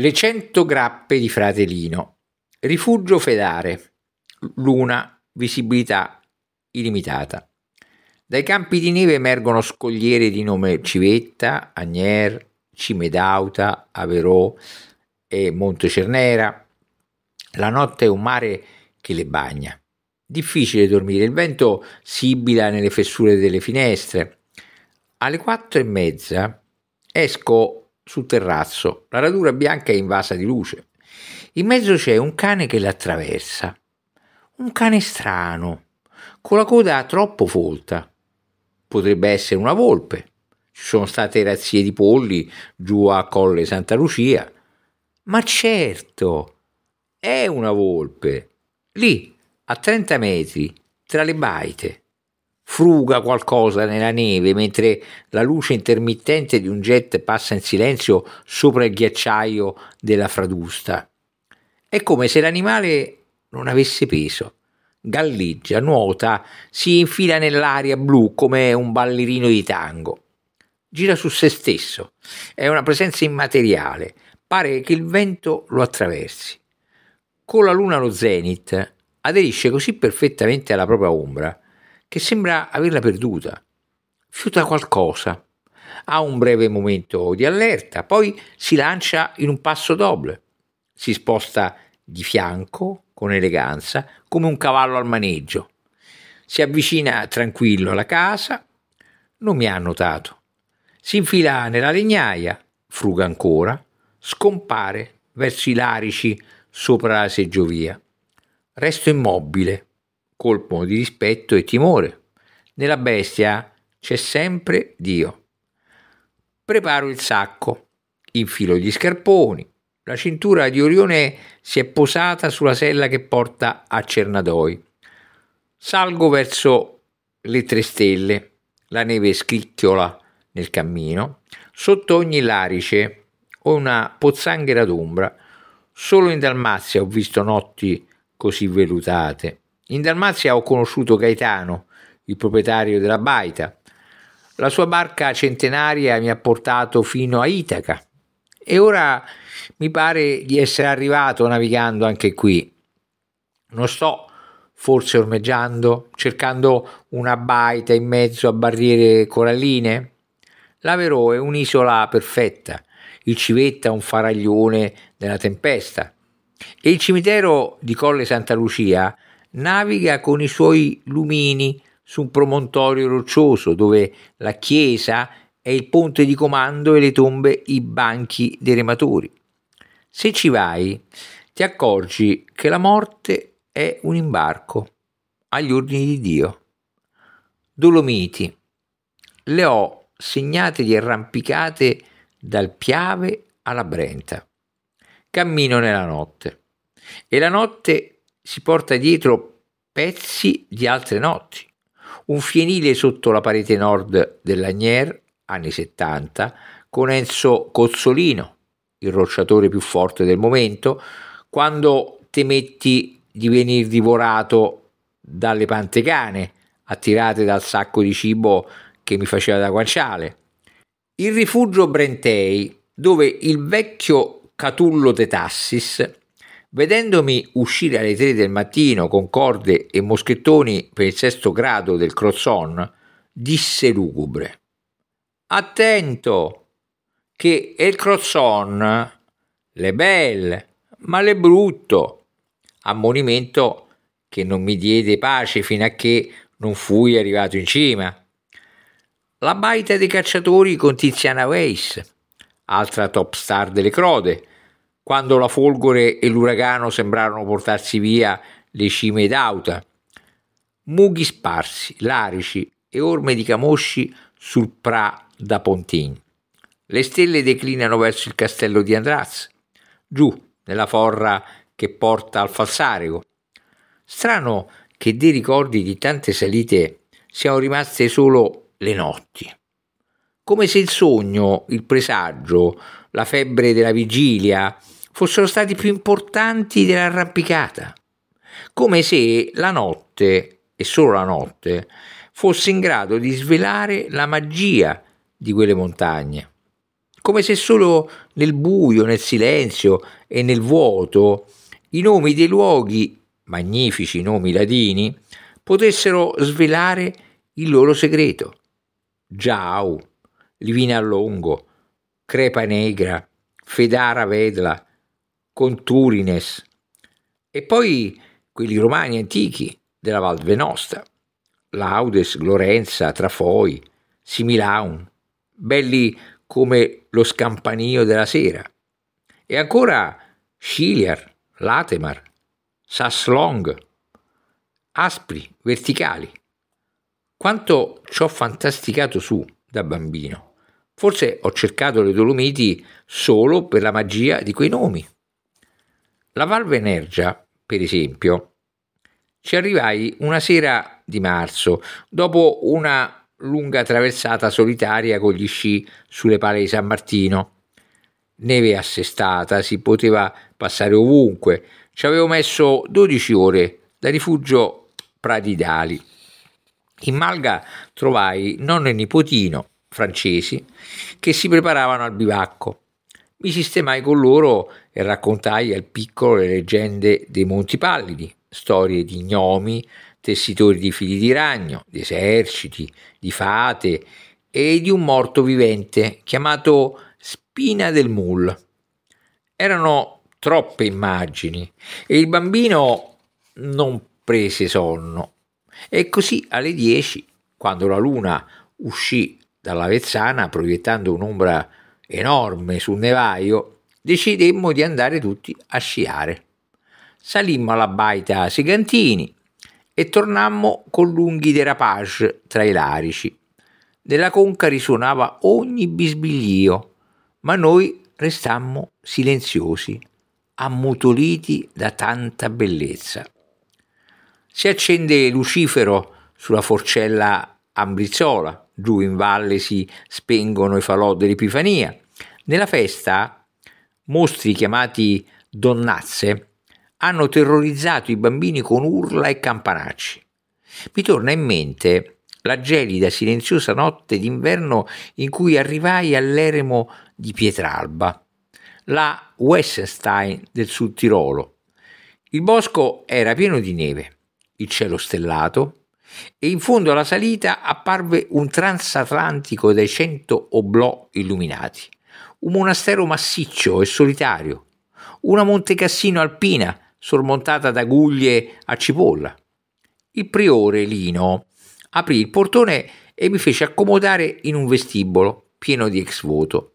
Le cento grappe di Fratellino. Rifugio fedare. Luna, visibilità illimitata. Dai campi di neve emergono scogliere di nome Civetta, Agner, d'Auta, Averò e Monte Cernera. La notte è un mare che le bagna. Difficile dormire, il vento sibila nelle fessure delle finestre. Alle quattro e mezza esco sul terrazzo. La radura bianca è invasa di luce. In mezzo c'è un cane che l'attraversa. Un cane strano, con la coda troppo folta. Potrebbe essere una volpe. Ci sono state razzie di polli giù a Colle Santa Lucia. Ma certo, è una volpe. Lì, a 30 metri, tra le baite fruga qualcosa nella neve mentre la luce intermittente di un jet passa in silenzio sopra il ghiacciaio della fradusta. È come se l'animale non avesse peso. Galleggia, nuota, si infila nell'aria blu come un ballerino di tango. Gira su se stesso, è una presenza immateriale, pare che il vento lo attraversi. Con la luna allo zenith, aderisce così perfettamente alla propria ombra che sembra averla perduta. Fiuta qualcosa, ha un breve momento di allerta, poi si lancia in un passo doble, si sposta di fianco con eleganza come un cavallo al maneggio, si avvicina tranquillo alla casa, non mi ha notato, si infila nella legnaia, fruga ancora, scompare verso i larici sopra la seggiovia. Resto immobile, colpo di rispetto e timore. Nella bestia c'è sempre Dio. Preparo il sacco, infilo gli scarponi. La cintura di Orione si è posata sulla sella che porta a Cernadoi. Salgo verso le tre stelle. La neve scricchiola nel cammino. Sotto ogni larice ho una pozzanghera d'ombra. Solo in Dalmazia ho visto notti così velutate. In Dalmazia ho conosciuto Gaetano, il proprietario della baita. La sua barca centenaria mi ha portato fino a Itaca e ora mi pare di essere arrivato navigando anche qui. Non sto forse ormeggiando, cercando una baita in mezzo a barriere coralline. L'Averò è un'isola perfetta, il Civetta un faraglione della tempesta e il cimitero di Colle Santa Lucia naviga con i suoi lumini su un promontorio roccioso dove la chiesa è il ponte di comando e le tombe i banchi dei rematori. Se ci vai, ti accorgi che la morte è un imbarco agli ordini di Dio. Dolomiti, le ho segnate di arrampicate dal Piave alla Brenta. Cammino nella notte e la notte si porta dietro pezzi di altre notti. Un fienile sotto la parete nord dell'Agnier, anni 70, con Enzo Cozzolino, il rocciatore più forte del momento, quando temetti di venir divorato dalle pantecane attirate dal sacco di cibo che mi faceva da guanciale. Il rifugio Brentei, dove il vecchio Catullo de Tassis Vedendomi uscire alle tre del mattino con corde e moschettoni per il sesto grado del crozzon, disse lugubre: Attento, che il crozzon le belle, ma le brutto. Ammonimento che non mi diede pace fino a che non fui arrivato in cima. La baita dei cacciatori con Tiziana Weiss, altra top star delle crode, quando la folgore e l'uragano sembrarono portarsi via le cime d'auta. Mughi sparsi, larici e orme di camosci sul pra da Pontin. Le stelle declinano verso il castello di Andraz, giù nella forra che porta al falsarico. Strano che dei ricordi di tante salite siano rimaste solo le notti. Come se il sogno, il presagio, la febbre della vigilia, fossero stati più importanti dell'arrampicata, come se la notte, e solo la notte, fosse in grado di svelare la magia di quelle montagne, come se solo nel buio, nel silenzio e nel vuoto i nomi dei luoghi, magnifici nomi ladini, potessero svelare il loro segreto. Giau, Livina Longo, Crepa Negra, Fedara Vedla, con e poi quelli romani antichi della Val Venosta, Laudes, Lorenza, Trafoi, Similaun, belli come lo scampanio della sera, e ancora Sciliar, Latemar, Saslong, aspri, verticali. Quanto ci ho fantasticato su da bambino. Forse ho cercato le Dolomiti solo per la magia di quei nomi. La valve energia, per esempio, ci arrivai una sera di marzo, dopo una lunga traversata solitaria con gli sci sulle pale di San Martino. Neve assestata, si poteva passare ovunque. Ci avevo messo 12 ore da rifugio Pradidali. In Malga trovai nonno e nipotino francesi che si preparavano al bivacco. Mi sistemai con loro e raccontai al piccolo le leggende dei Monti Pallidi, storie di gnomi, tessitori di fili di ragno, di eserciti, di fate e di un morto vivente chiamato Spina del Mul. Erano troppe immagini e il bambino non prese sonno. E così alle 10, quando la luna uscì dalla vezzana proiettando un'ombra enorme sul nevaio, decidemmo di andare tutti a sciare. Salimmo alla baita Segantini e tornammo con lunghi derapage tra i larici. Nella conca risuonava ogni bisbiglio, ma noi restammo silenziosi, ammutoliti da tanta bellezza. Si accende Lucifero sulla forcella Ambrizzola giù in valle si spengono i falò dell'Epifania. Nella festa, mostri chiamati donnazze hanno terrorizzato i bambini con urla e campanacci. Mi torna in mente la gelida, silenziosa notte d'inverno in cui arrivai all'eremo di Pietralba, la Westenstein del Sud Tirolo. Il bosco era pieno di neve, il cielo stellato, e in fondo alla salita apparve un transatlantico dai cento oblò illuminati, un monastero massiccio e solitario, una Montecassino alpina sormontata da guglie a cipolla. Il priore Lino aprì il portone e mi fece accomodare in un vestibolo pieno di ex voto.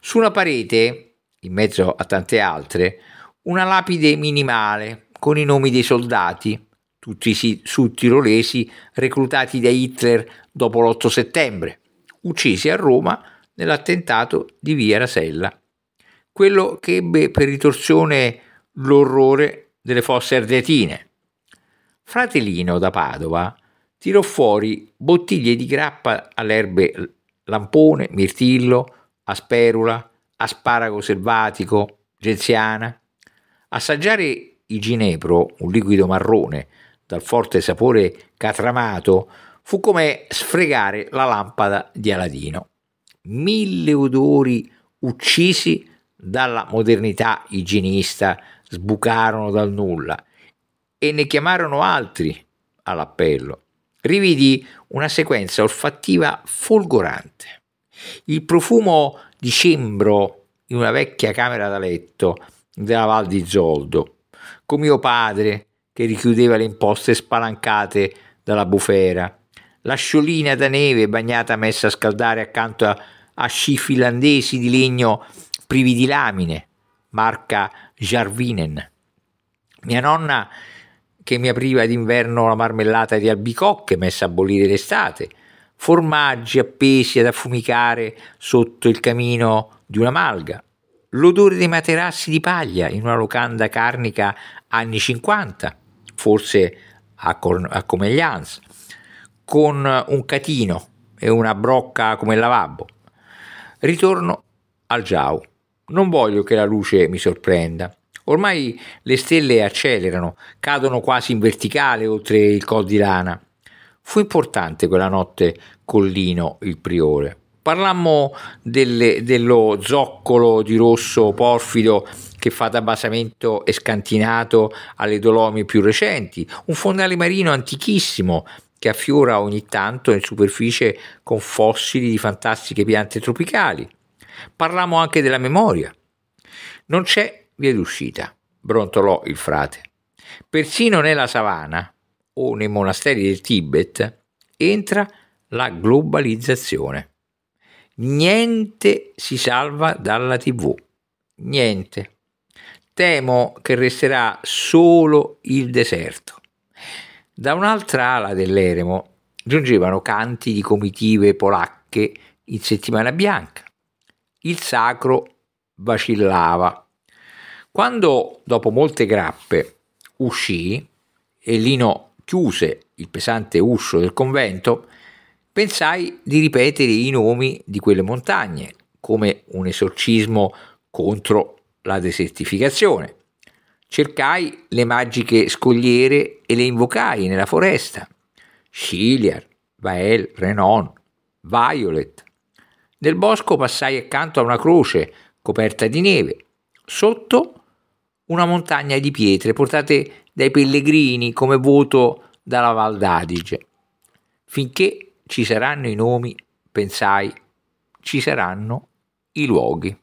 Su una parete, in mezzo a tante altre, una lapide minimale con i nomi dei soldati tutti i sudtirolesi reclutati da Hitler dopo l'8 settembre, uccisi a Roma nell'attentato di Via Rasella, quello che ebbe per ritorsione l'orrore delle fosse ardeatine. Fratellino da Padova tirò fuori bottiglie di grappa alle erbe lampone, mirtillo, asperula, asparago selvatico, genziana. Assaggiare il ginepro, un liquido marrone, dal forte sapore catramato, fu come sfregare la lampada di Aladino. Mille odori uccisi dalla modernità igienista sbucarono dal nulla e ne chiamarono altri all'appello. Rividi una sequenza olfattiva folgorante. Il profumo di cembro in una vecchia camera da letto della Val di Zoldo, con mio padre che richiudeva le imposte spalancate dalla bufera, La sciolina da neve bagnata messa a scaldare accanto a, a sci finlandesi di legno privi di lamine, marca Jarvinen. Mia nonna che mi apriva d'inverno la marmellata di albicocche messa a bollire d'estate, formaggi appesi ad affumicare sotto il camino di una malga, l'odore dei materassi di paglia in una locanda carnica anni 50, forse a, Corn- a Hans, con un catino e una brocca come lavabo. Ritorno al Giau. Non voglio che la luce mi sorprenda. Ormai le stelle accelerano, cadono quasi in verticale oltre il col di lana. Fu importante quella notte con Lino il priore. Parlammo delle, dello zoccolo di rosso porfido che fa da basamento e scantinato alle dolomie più recenti, un fondale marino antichissimo che affiora ogni tanto in superficie con fossili di fantastiche piante tropicali. Parliamo anche della memoria. Non c'è via d'uscita, brontolò il frate. Persino nella savana o nei monasteri del Tibet entra la globalizzazione. Niente si salva dalla tv. Niente temo che resterà solo il deserto. Da un'altra ala dell'eremo giungevano canti di comitive polacche in settimana bianca. Il sacro vacillava. Quando, dopo molte grappe, uscì e Lino chiuse il pesante uscio del convento, pensai di ripetere i nomi di quelle montagne, come un esorcismo contro la desertificazione. Cercai le magiche scogliere e le invocai nella foresta. Sciliar, Vael, Renon, Violet. Nel bosco passai accanto a una croce coperta di neve. Sotto una montagna di pietre portate dai pellegrini come voto dalla Val d'Adige. Finché ci saranno i nomi, pensai, ci saranno i luoghi.